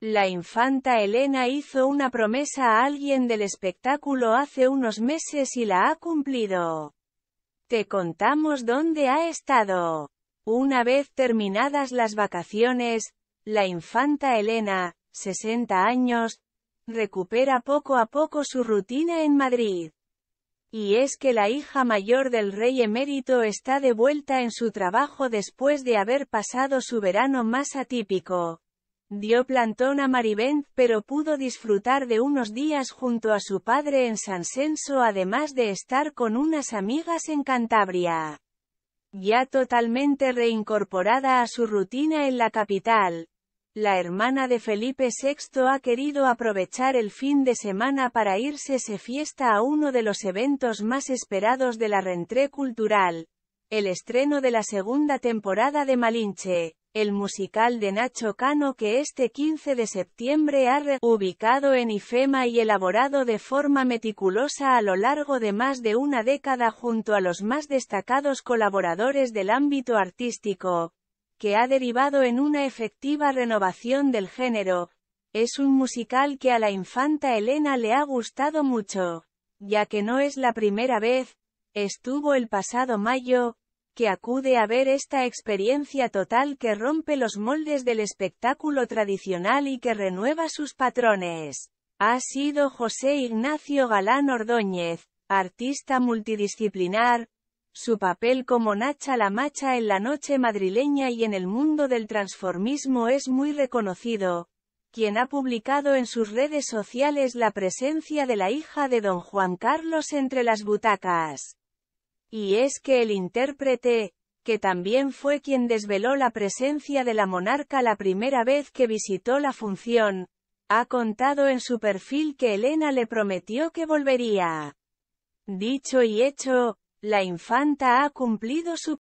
La infanta Elena hizo una promesa a alguien del espectáculo hace unos meses y la ha cumplido. Te contamos dónde ha estado. Una vez terminadas las vacaciones, la infanta Elena, 60 años, recupera poco a poco su rutina en Madrid. Y es que la hija mayor del rey emérito está de vuelta en su trabajo después de haber pasado su verano más atípico, Dio plantón a Marivent, pero pudo disfrutar de unos días junto a su padre en San Senso además de estar con unas amigas en Cantabria. Ya totalmente reincorporada a su rutina en la capital, la hermana de Felipe VI ha querido aprovechar el fin de semana para irse se fiesta a uno de los eventos más esperados de la rentré cultural, el estreno de la segunda temporada de Malinche el musical de Nacho Cano que este 15 de septiembre ha ubicado en IFEMA y elaborado de forma meticulosa a lo largo de más de una década junto a los más destacados colaboradores del ámbito artístico, que ha derivado en una efectiva renovación del género, es un musical que a la infanta Elena le ha gustado mucho, ya que no es la primera vez, estuvo el pasado mayo, que acude a ver esta experiencia total que rompe los moldes del espectáculo tradicional y que renueva sus patrones. Ha sido José Ignacio Galán Ordóñez, artista multidisciplinar, su papel como Nacha la Macha en la noche madrileña y en el mundo del transformismo es muy reconocido, quien ha publicado en sus redes sociales la presencia de la hija de don Juan Carlos entre las butacas. Y es que el intérprete, que también fue quien desveló la presencia de la monarca la primera vez que visitó la función, ha contado en su perfil que Elena le prometió que volvería. Dicho y hecho, la infanta ha cumplido su